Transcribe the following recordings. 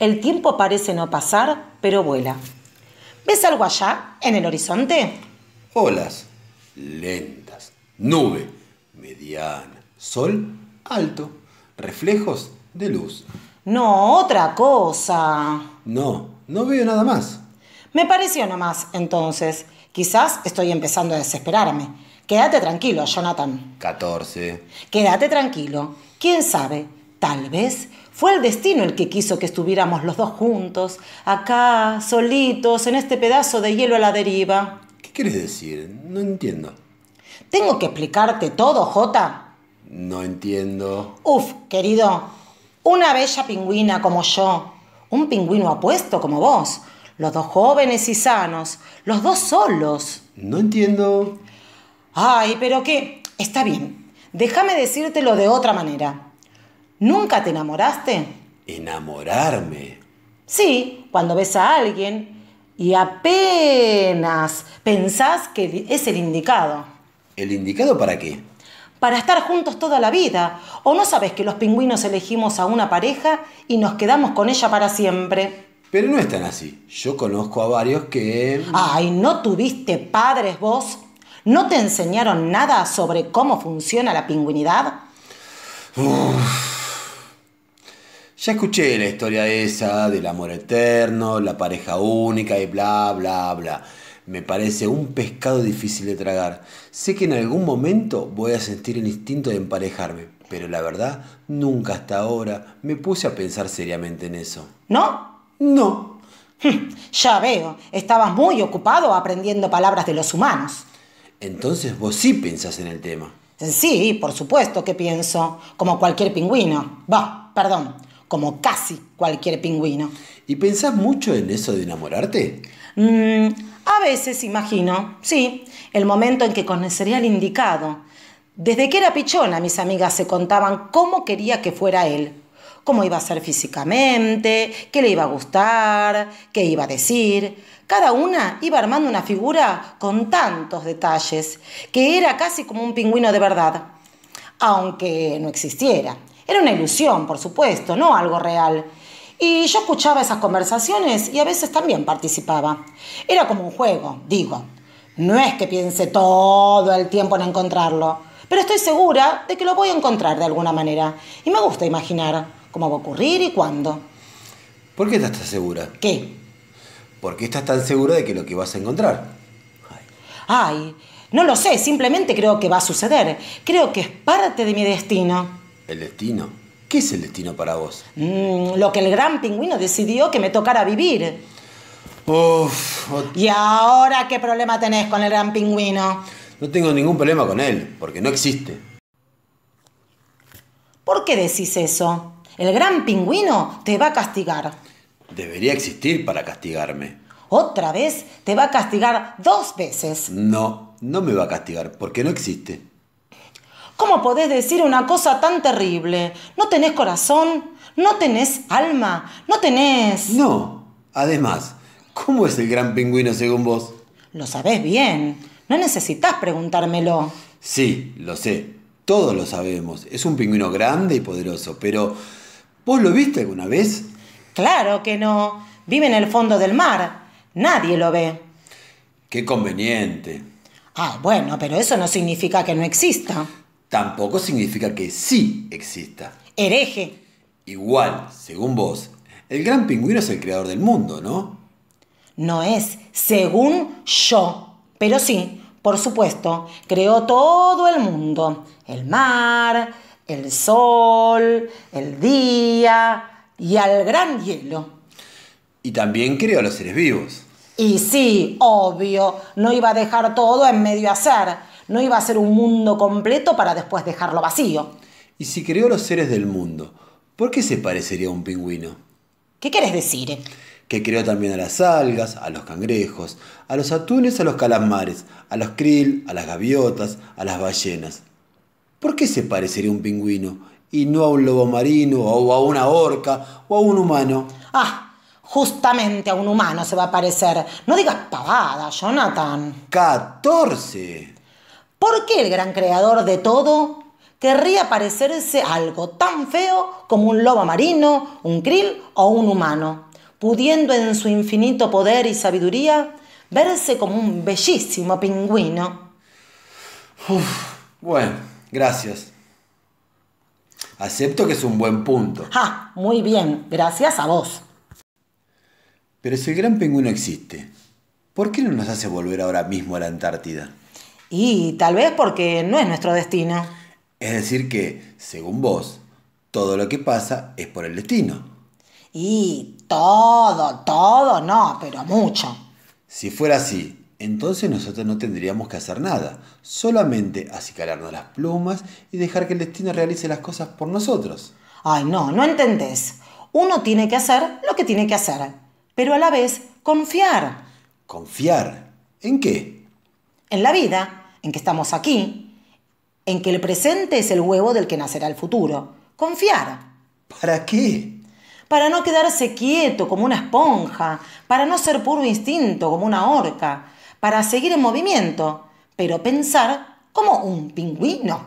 El tiempo parece no pasar, pero vuela. ¿Ves algo allá, en el horizonte? Olas lentas, nube mediana, sol alto, reflejos de luz. No, otra cosa. No, no veo nada más. Me pareció nada más, entonces. Quizás estoy empezando a desesperarme. Quédate tranquilo, Jonathan. 14. Quédate tranquilo. ¿Quién sabe? Tal vez fue el destino el que quiso que estuviéramos los dos juntos, acá, solitos, en este pedazo de hielo a la deriva. ¿Qué quieres decir? No entiendo. ¿Tengo que explicarte todo, Jota? No entiendo. Uf, querido, una bella pingüina como yo, un pingüino apuesto como vos, los dos jóvenes y sanos, los dos solos. No entiendo. Ay, pero qué. Está bien, déjame decírtelo de otra manera. ¿Nunca te enamoraste? ¿Enamorarme? Sí, cuando ves a alguien y apenas pensás que es el indicado. ¿El indicado para qué? Para estar juntos toda la vida. ¿O no sabes que los pingüinos elegimos a una pareja y nos quedamos con ella para siempre? Pero no es tan así. Yo conozco a varios que... Ay, ¿no tuviste padres vos? ¿No te enseñaron nada sobre cómo funciona la pingüinidad? Ya escuché la historia esa del amor eterno, la pareja única y bla, bla, bla. Me parece un pescado difícil de tragar. Sé que en algún momento voy a sentir el instinto de emparejarme, pero la verdad, nunca hasta ahora me puse a pensar seriamente en eso. ¿No? No. Hm, ya veo, estabas muy ocupado aprendiendo palabras de los humanos. Entonces vos sí pensás en el tema. Sí, por supuesto que pienso, como cualquier pingüino. Va, perdón, como casi cualquier pingüino. ¿Y pensás mucho en eso de enamorarte? Mm, a veces, imagino, sí, el momento en que conocería al indicado. Desde que era pichona, mis amigas se contaban cómo quería que fuera él, cómo iba a ser físicamente, qué le iba a gustar, qué iba a decir. Cada una iba armando una figura con tantos detalles, que era casi como un pingüino de verdad, aunque no existiera. Era una ilusión, por supuesto, no algo real. Y yo escuchaba esas conversaciones y a veces también participaba. Era como un juego, digo. No es que piense todo el tiempo en encontrarlo, pero estoy segura de que lo voy a encontrar de alguna manera. Y me gusta imaginar cómo va a ocurrir y cuándo. ¿Por qué estás tan segura? ¿Qué? ¿Por qué estás tan segura de que lo que vas a encontrar? Ay, Ay no lo sé, simplemente creo que va a suceder. Creo que es parte de mi destino. ¿El destino? ¿Qué es el destino para vos? Mm, lo que el gran pingüino decidió que me tocara vivir. ¿Y ahora qué problema tenés con el gran pingüino? No tengo ningún problema con él, porque no existe. ¿Por qué decís eso? El gran pingüino te va a castigar. Debería existir para castigarme. ¿Otra vez? Te va a castigar dos veces. No, no me va a castigar, porque no existe. ¿Cómo podés decir una cosa tan terrible? ¿No tenés corazón? ¿No tenés alma? ¿No tenés... No. Además, ¿cómo es el gran pingüino según vos? Lo sabés bien. No necesitas preguntármelo. Sí, lo sé. Todos lo sabemos. Es un pingüino grande y poderoso, pero ¿vos lo viste alguna vez? Claro que no. Vive en el fondo del mar. Nadie lo ve. Qué conveniente. Ah, bueno, pero eso no significa que no exista tampoco significa que sí exista. Hereje. Igual, según vos, el gran pingüino es el creador del mundo, ¿no? No es, según yo. Pero sí, por supuesto, creó todo el mundo. El mar, el sol, el día y al gran hielo. Y también creó a los seres vivos. Y sí, obvio, no iba a dejar todo en medio hacer. No iba a ser un mundo completo para después dejarlo vacío. Y si creó los seres del mundo, ¿por qué se parecería a un pingüino? ¿Qué quieres decir? Que creó también a las algas, a los cangrejos, a los atunes, a los calamares, a los krill, a las gaviotas, a las ballenas. ¿Por qué se parecería a un pingüino y no a un lobo marino o a una orca o a un humano? Ah, justamente a un humano se va a parecer. No digas pavada, Jonathan. ¡Catorce! ¿Por qué el gran creador de todo querría parecerse algo tan feo como un lobo marino, un krill o un humano, pudiendo en su infinito poder y sabiduría verse como un bellísimo pingüino? bueno, gracias. Acepto que es un buen punto. ¡Ah! Muy bien, gracias a vos. Pero si el gran pingüino existe, ¿por qué no nos hace volver ahora mismo a la Antártida? Y tal vez porque no es nuestro destino. Es decir que, según vos, todo lo que pasa es por el destino. Y todo, todo no, pero mucho. Si fuera así, entonces nosotros no tendríamos que hacer nada, solamente acicalarnos las plumas y dejar que el destino realice las cosas por nosotros. Ay, no, no entendés. Uno tiene que hacer lo que tiene que hacer, pero a la vez confiar. ¿Confiar? ¿En qué? En la vida, en que estamos aquí, en que el presente es el huevo del que nacerá el futuro. Confiar. ¿Para qué? Para no quedarse quieto como una esponja, para no ser puro instinto como una orca, para seguir en movimiento, pero pensar como un pingüino.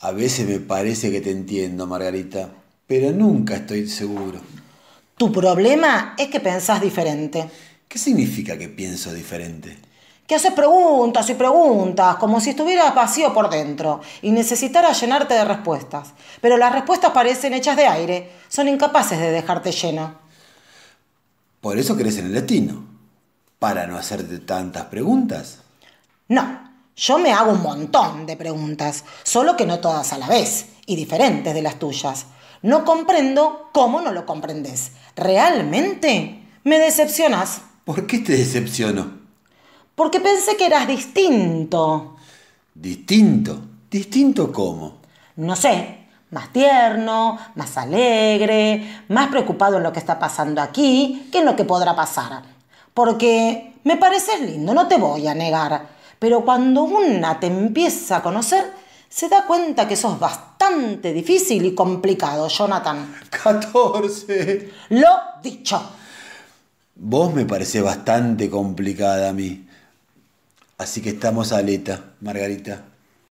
A veces me parece que te entiendo, Margarita, pero nunca estoy seguro. Tu problema es que pensás diferente. ¿Qué significa que pienso diferente? que haces preguntas y preguntas, como si estuvieras vacío por dentro y necesitara llenarte de respuestas. Pero las respuestas parecen hechas de aire, son incapaces de dejarte lleno. Por eso crees en el latino para no hacerte tantas preguntas. No, yo me hago un montón de preguntas, solo que no todas a la vez y diferentes de las tuyas. No comprendo cómo no lo comprendes. Realmente me decepcionas. ¿Por qué te decepciono? Porque pensé que eras distinto. ¿Distinto? ¿Distinto cómo? No sé, más tierno, más alegre, más preocupado en lo que está pasando aquí que en lo que podrá pasar. Porque me pareces lindo, no te voy a negar. Pero cuando una te empieza a conocer, se da cuenta que sos bastante difícil y complicado, Jonathan. 14. Lo dicho. Vos me parece bastante complicada a mí. Así que estamos a aleta, Margarita.